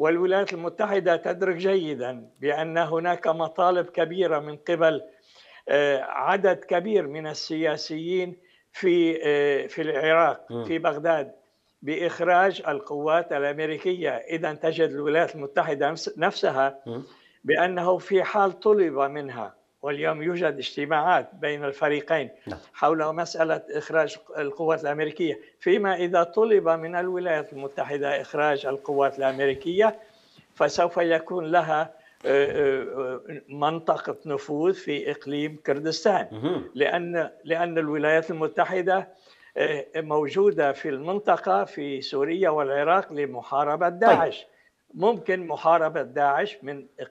والولايات المتحدة تدرك جيدا بأن هناك مطالب كبيرة من قبل آه، عدد كبير من السياسيين في آه، في العراق في بغداد بإخراج القوات الأمريكية إذا تجد الولايات المتحدة نفسها بأنه في حال طلب منها واليوم يوجد اجتماعات بين الفريقين نعم. حول مسألة إخراج القوات الأمريكية فيما إذا طلب من الولايات المتحدة إخراج القوات الأمريكية فسوف يكون لها آه، آه، منطقة نفوذ في إقليم كردستان لأن لأن الولايات المتحدة آه، موجودة في المنطقة في سوريا والعراق لمحاربة طيب. داعش ممكن محاربة داعش من إقليم